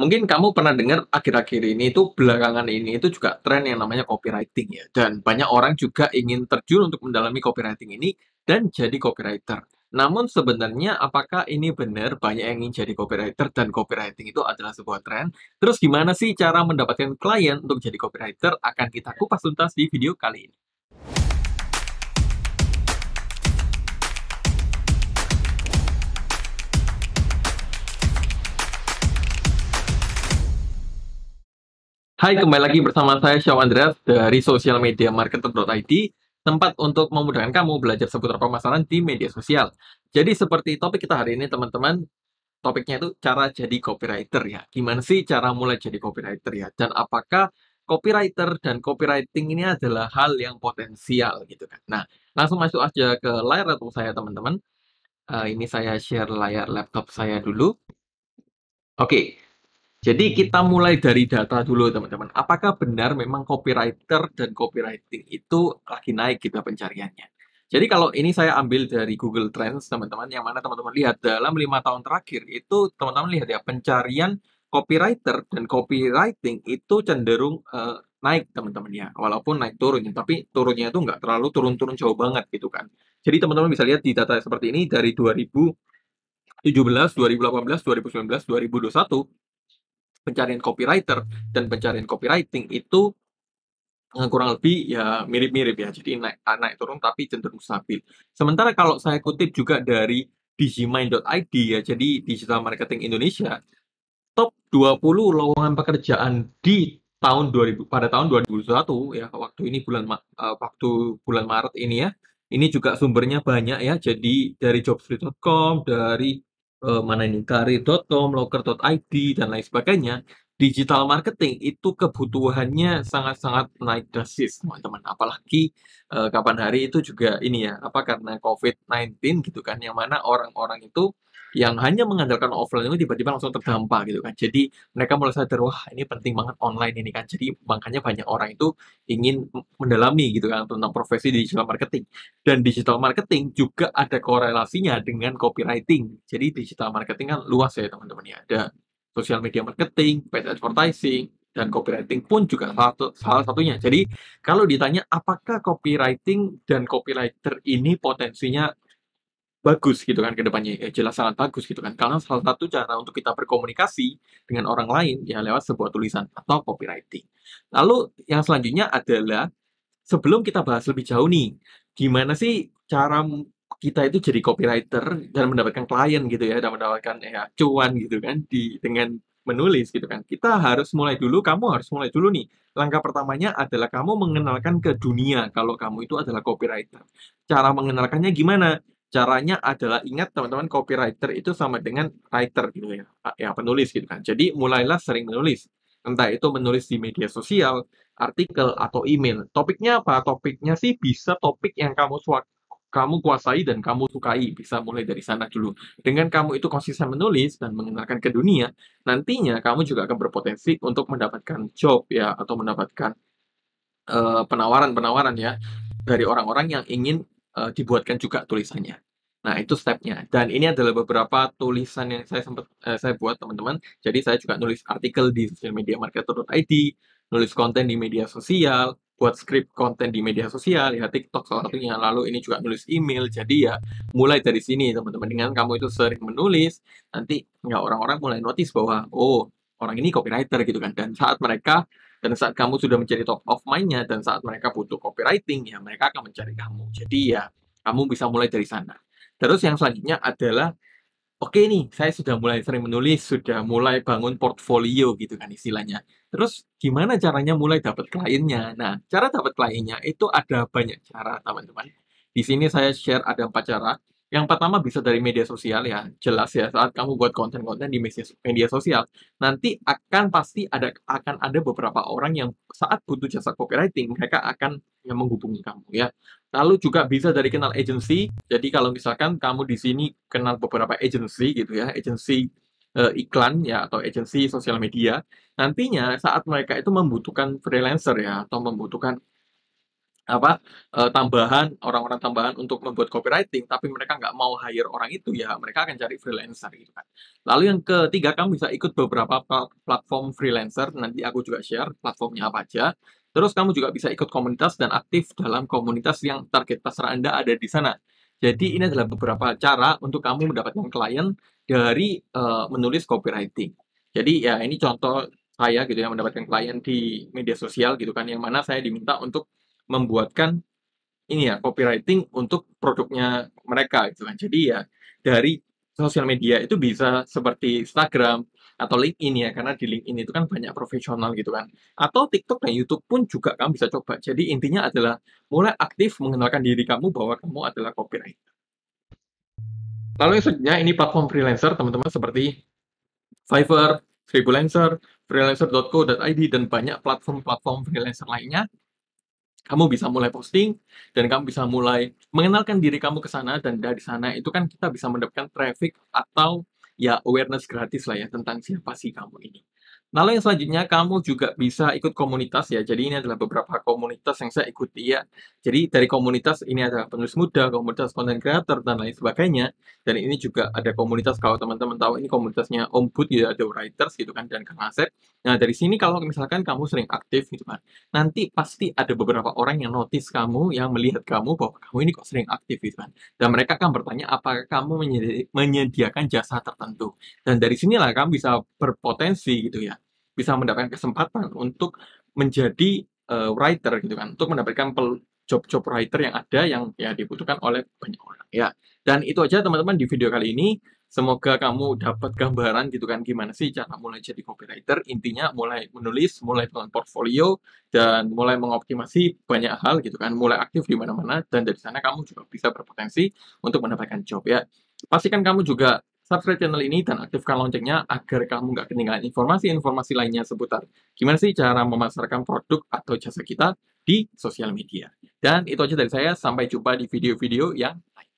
mungkin kamu pernah dengar akhir-akhir ini itu belakangan ini itu juga tren yang namanya copywriting ya dan banyak orang juga ingin terjun untuk mendalami copywriting ini dan jadi copywriter. Namun sebenarnya apakah ini benar banyak yang ingin jadi copywriter dan copywriting itu adalah sebuah tren? Terus gimana sih cara mendapatkan klien untuk jadi copywriter? Akan kita kupas tuntas di video kali ini. Hai, kembali lagi bersama saya Shaw Andreas dari Social Media Marketer.id, tempat untuk memudahkan kamu belajar seputar pemasaran di media sosial. Jadi seperti topik kita hari ini teman-teman, topiknya itu cara jadi copywriter ya. Gimana sih cara mulai jadi copywriter ya? Dan apakah copywriter dan copywriting ini adalah hal yang potensial gitu kan. Nah, langsung masuk aja ke layar laptop saya teman-teman. Uh, ini saya share layar laptop saya dulu. Oke, okay. Jadi kita mulai dari data dulu teman-teman. Apakah benar memang copywriter dan copywriting itu lagi naik gitu pencariannya? Jadi kalau ini saya ambil dari Google Trends teman-teman, yang mana teman-teman lihat dalam lima tahun terakhir itu teman-teman lihat ya pencarian copywriter dan copywriting itu cenderung uh, naik teman-teman ya, walaupun naik turun tapi turunnya itu nggak terlalu turun-turun jauh banget gitu kan. Jadi teman-teman bisa lihat di data seperti ini dari 2000 17, 2018, 2019, 2021 pencarian copywriter dan pencarian copywriting itu eh, kurang lebih ya mirip-mirip ya. Jadi naik, naik turun tapi cenderung stabil. Sementara kalau saya kutip juga dari digimind.id ya, jadi Digital Marketing Indonesia, top 20 lowongan pekerjaan di tahun 2000 pada tahun 2021 ya waktu ini bulan eh, waktu bulan Maret ini ya. Ini juga sumbernya banyak ya. Jadi dari jobstreet.com, dari Eh, mana ini karir.com, locker.id, dan lain sebagainya, digital marketing itu kebutuhannya sangat-sangat naik drastis, teman-teman. Apalagi, eh, kapan hari itu juga ini ya, apa, karena COVID-19 gitu kan, yang mana orang-orang itu yang hanya mengandalkan offline itu tiba-tiba langsung terdampak gitu kan. Jadi mereka mulai sadar wah ini penting banget online ini kan. Jadi makanya banyak orang itu ingin mendalami gitu kan tentang profesi digital marketing. Dan digital marketing juga ada korelasinya dengan copywriting. Jadi digital marketing kan luas ya teman-teman ya. Ada social media marketing, paid advertising, dan copywriting pun juga salah, satu, salah satunya. Jadi kalau ditanya apakah copywriting dan copywriter ini potensinya bagus gitu kan ke depannya ya jelas sangat bagus gitu kan karena salah satu cara untuk kita berkomunikasi dengan orang lain ya lewat sebuah tulisan atau copywriting lalu yang selanjutnya adalah sebelum kita bahas lebih jauh nih gimana sih cara kita itu jadi copywriter dan mendapatkan klien gitu ya dan mendapatkan ya eh, cuan gitu kan di dengan menulis gitu kan kita harus mulai dulu kamu harus mulai dulu nih langkah pertamanya adalah kamu mengenalkan ke dunia kalau kamu itu adalah copywriter cara mengenalkannya gimana caranya adalah ingat teman-teman copywriter itu sama dengan writer gitu ya, ya penulis gitu kan. Jadi mulailah sering menulis, entah itu menulis di media sosial, artikel atau email. Topiknya apa? Topiknya sih bisa topik yang kamu suka kamu kuasai dan kamu sukai bisa mulai dari sana dulu dengan kamu itu konsisten menulis dan mengenalkan ke dunia nantinya kamu juga akan berpotensi untuk mendapatkan job ya atau mendapatkan eh, penawaran-penawaran uh, penawaran -penawaran ya dari orang-orang yang ingin uh, dibuatkan juga tulisannya. Nah, itu stepnya. Dan ini adalah beberapa tulisan yang saya sempat uh, eh, saya buat, teman-teman. Jadi saya juga nulis artikel di social media marketer.id, nulis konten di media sosial, buat skrip konten di media sosial, ya TikTok salah satunya. Lalu ini juga nulis email. Jadi ya mulai dari sini, teman-teman. Dengan kamu itu sering menulis, nanti nggak ya, orang-orang mulai notice bahwa oh, orang ini copywriter gitu kan. Dan saat mereka dan saat kamu sudah menjadi top of mind-nya dan saat mereka butuh copywriting, ya mereka akan mencari kamu. Jadi ya, kamu bisa mulai dari sana. Terus yang selanjutnya adalah Oke okay nih, saya sudah mulai sering menulis, sudah mulai bangun portfolio gitu kan istilahnya. Terus gimana caranya mulai dapat kliennya? Nah, cara dapat kliennya itu ada banyak cara, teman-teman. Di sini saya share ada empat cara. Yang pertama bisa dari media sosial ya, jelas ya saat kamu buat konten-konten di media, sosial, nanti akan pasti ada akan ada beberapa orang yang saat butuh jasa copywriting mereka akan yang menghubungi kamu ya. Lalu juga bisa dari kenal agency. Jadi kalau misalkan kamu di sini kenal beberapa agency gitu ya, agency e, iklan ya atau agency sosial media nantinya saat mereka itu membutuhkan freelancer ya atau membutuhkan apa uh, tambahan orang-orang tambahan untuk membuat copywriting tapi mereka nggak mau hire orang itu ya mereka akan cari freelancer gitu kan lalu yang ketiga kamu bisa ikut beberapa platform freelancer nanti aku juga share platformnya apa aja terus kamu juga bisa ikut komunitas dan aktif dalam komunitas yang target pasar anda ada di sana jadi ini adalah beberapa cara untuk kamu mendapatkan klien dari uh, menulis copywriting jadi ya ini contoh saya gitu yang mendapatkan klien di media sosial gitu kan yang mana saya diminta untuk membuatkan ini ya copywriting untuk produknya mereka gitu kan. Jadi ya dari sosial media itu bisa seperti Instagram atau LinkedIn ya karena di LinkedIn itu kan banyak profesional gitu kan. Atau TikTok dan YouTube pun juga kamu bisa coba. Jadi intinya adalah mulai aktif mengenalkan diri kamu bahwa kamu adalah copywriter. Lalu yang selanjutnya ini platform freelancer teman-teman seperti Fiverr, Freelancer, freelancer.co.id, dan banyak platform-platform freelancer lainnya kamu bisa mulai posting dan kamu bisa mulai mengenalkan diri kamu ke sana dan dari sana itu kan kita bisa mendapatkan traffic atau ya awareness gratis lah ya tentang siapa sih kamu ini. Nah, yang selanjutnya, kamu juga bisa ikut komunitas ya. Jadi ini adalah beberapa komunitas yang saya ikuti ya. Jadi dari komunitas ini ada penulis muda, komunitas content creator, dan lain sebagainya. Dan ini juga ada komunitas, kalau teman-teman tahu ini komunitasnya Om Bud, ya, ada writers gitu kan, dan Kang Asep. Nah dari sini kalau misalkan kamu sering aktif gitu kan, nanti pasti ada beberapa orang yang notice kamu, yang melihat kamu bahwa kamu ini kok sering aktif gitu kan. Dan mereka akan bertanya apakah kamu menyedi menyediakan jasa tertentu. Dan dari sinilah kamu bisa berpotensi gitu ya bisa mendapatkan kesempatan untuk menjadi uh, writer gitu kan, untuk mendapatkan job-job writer yang ada yang ya dibutuhkan oleh banyak orang ya. Dan itu aja teman-teman di video kali ini. Semoga kamu dapat gambaran gitu kan gimana sih cara mulai jadi copywriter. Intinya mulai menulis, mulai dengan portfolio dan mulai mengoptimasi banyak hal gitu kan. Mulai aktif di mana-mana dan dari sana kamu juga bisa berpotensi untuk mendapatkan job ya. Pastikan kamu juga subscribe channel ini dan aktifkan loncengnya agar kamu nggak ketinggalan informasi-informasi lainnya seputar gimana sih cara memasarkan produk atau jasa kita di sosial media. Dan itu aja dari saya, sampai jumpa di video-video yang lain.